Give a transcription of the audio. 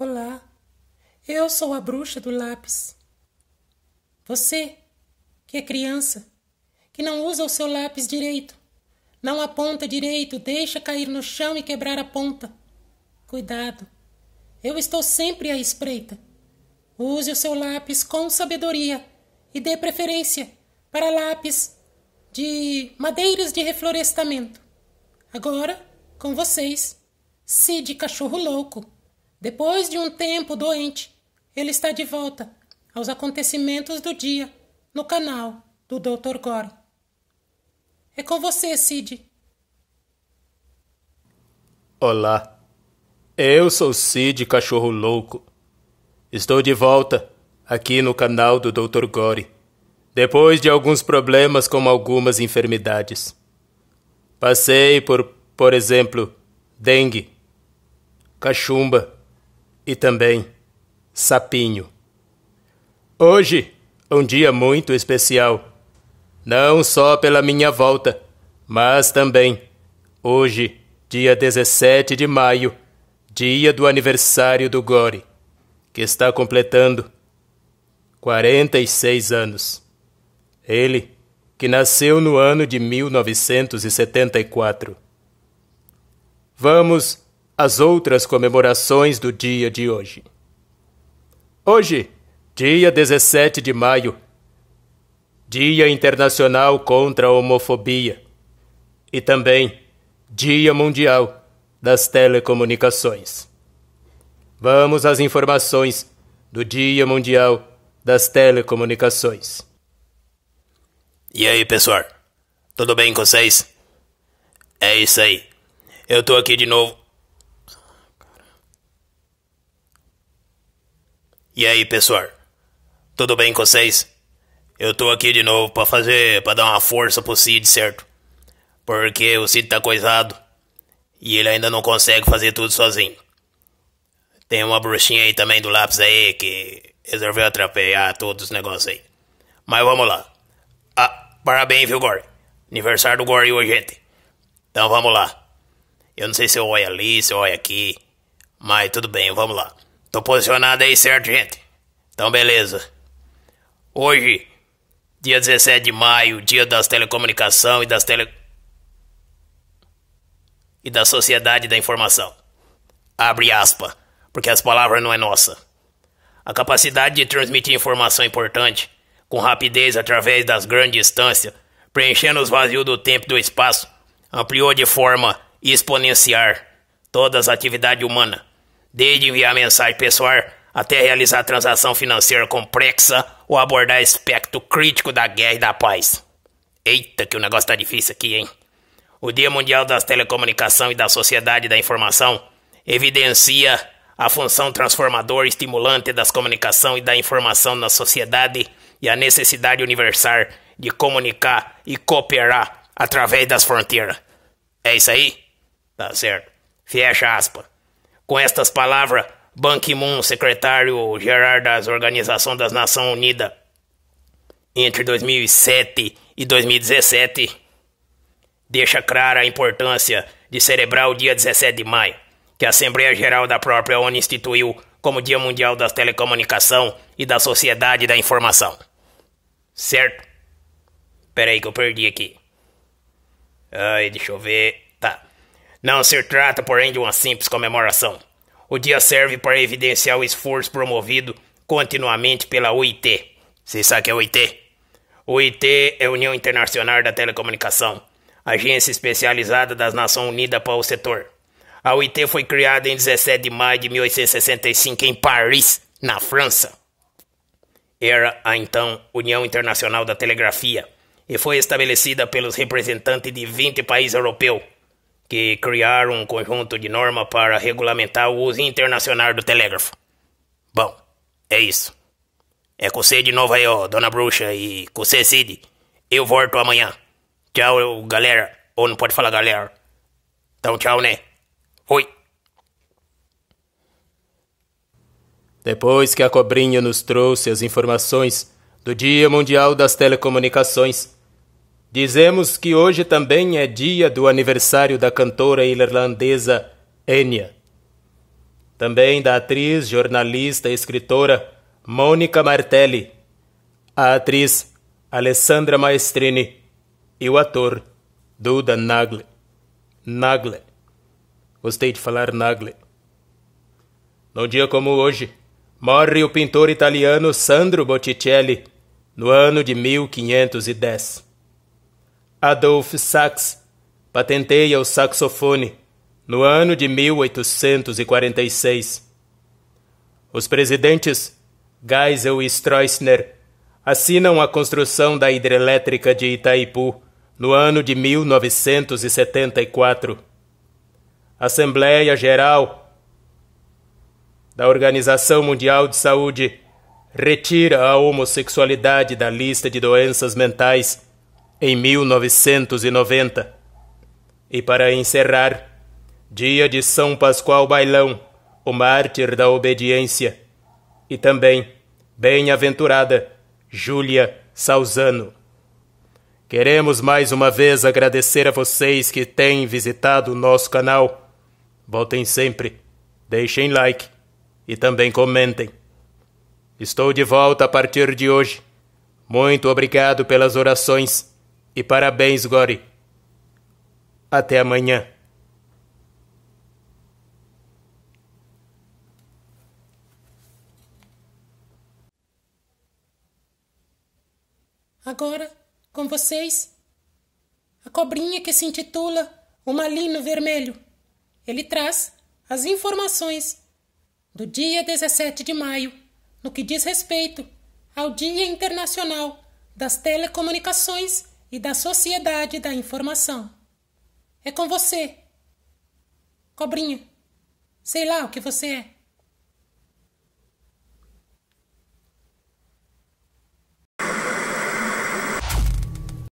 Olá, eu sou a bruxa do lápis. Você, que é criança, que não usa o seu lápis direito, não aponta direito, deixa cair no chão e quebrar a ponta. Cuidado, eu estou sempre à espreita. Use o seu lápis com sabedoria e dê preferência para lápis de madeiras de reflorestamento. Agora, com vocês, Cid Cachorro Louco. Depois de um tempo doente, ele está de volta aos acontecimentos do dia no canal do Dr. Gore. É com você, Sid. Olá. Eu sou Sid, cachorro louco. Estou de volta aqui no canal do Dr. Gore, depois de alguns problemas com algumas enfermidades. Passei por, por exemplo, dengue, cachumba, e também sapinho. Hoje um dia muito especial, não só pela minha volta, mas também hoje, dia 17 de maio, dia do aniversário do Gore, que está completando 46 anos. Ele, que nasceu no ano de 1974. Vamos as outras comemorações do dia de hoje. Hoje, dia 17 de maio, Dia Internacional contra a Homofobia e também Dia Mundial das Telecomunicações. Vamos às informações do Dia Mundial das Telecomunicações. E aí, pessoal? Tudo bem com vocês? É isso aí. Eu tô aqui de novo E aí, pessoal? Tudo bem com vocês? Eu tô aqui de novo para fazer, para dar uma força pro Cid, certo? Porque o Cid tá coisado e ele ainda não consegue fazer tudo sozinho. Tem uma bruxinha aí também do lápis aí que resolveu atrapalhar todos os negócios aí. Mas vamos lá. Ah, parabéns, viu, Gore? Aniversário do Gore hoje, gente. Então vamos lá. Eu não sei se eu olho ali, se eu olho aqui, mas tudo bem, vamos lá. Tô posicionado aí certo, gente? Então, beleza. Hoje, dia 17 de maio, dia das telecomunicações e das tele... E da sociedade da informação. Abre aspa, porque as palavras não é nossa. A capacidade de transmitir informação importante com rapidez através das grandes distâncias, preenchendo os vazios do tempo e do espaço, ampliou de forma exponencial todas as atividades humanas desde enviar mensagem pessoal até realizar transação financeira complexa ou abordar aspecto crítico da guerra e da paz. Eita, que o negócio tá difícil aqui, hein? O Dia Mundial das Telecomunicações e da Sociedade da Informação evidencia a função transformadora e estimulante das comunicações e da informação na sociedade e a necessidade universal de comunicar e cooperar através das fronteiras. É isso aí? Tá certo. Fecha aspas. Com estas palavras, Ban Ki-moon, secretário-geral das Organizações das Nações Unidas, entre 2007 e 2017, deixa clara a importância de celebrar o dia 17 de maio, que a Assembleia Geral da própria ONU instituiu como Dia Mundial das Telecomunicação e da Sociedade da Informação. Certo? Peraí que eu perdi aqui. Ai, deixa eu ver. Não se trata, porém, de uma simples comemoração. O dia serve para evidenciar o esforço promovido continuamente pela UIT. Você sabe que é UIT? UIT é a União Internacional da Telecomunicação, agência especializada das Nações Unidas para o setor. A UIT foi criada em 17 de maio de 1865 em Paris, na França. Era a então União Internacional da Telegrafia e foi estabelecida pelos representantes de 20 países europeus que criar um conjunto de norma para regulamentar o uso internacional do telégrafo. Bom, é isso. É com você de novo aí, ó, Dona Bruxa, e com você, Cid. Eu volto amanhã. Tchau, galera. Ou não pode falar galera. Então tchau, né? Fui. Depois que a cobrinha nos trouxe as informações do Dia Mundial das Telecomunicações, Dizemos que hoje também é dia do aniversário da cantora irlandesa Enya, também da atriz, jornalista e escritora Mônica Martelli, a atriz Alessandra Maestrini e o ator Duda Nagle. Nagle. Gostei de falar Nagle. Num dia como hoje, morre o pintor italiano Sandro Botticelli, no ano de 1510. Adolf Sax patenteia o saxofone no ano de 1846. Os presidentes Geisel e Stroessner assinam a construção da hidrelétrica de Itaipu no ano de 1974. Assembleia Geral da Organização Mundial de Saúde retira a homossexualidade da lista de doenças mentais em 1990. E para encerrar, dia de São Pascoal Bailão, o mártir da obediência, e também bem-aventurada Júlia Salzano. Queremos mais uma vez agradecer a vocês que têm visitado o nosso canal. Voltem sempre, deixem like e também comentem. Estou de volta a partir de hoje. Muito obrigado pelas orações e parabéns, Gori. Até amanhã. Agora, com vocês, a cobrinha que se intitula O Malino Vermelho. Ele traz as informações do dia 17 de maio, no que diz respeito ao Dia Internacional das Telecomunicações e da sociedade da informação. É com você. Cobrinha. Sei lá o que você é.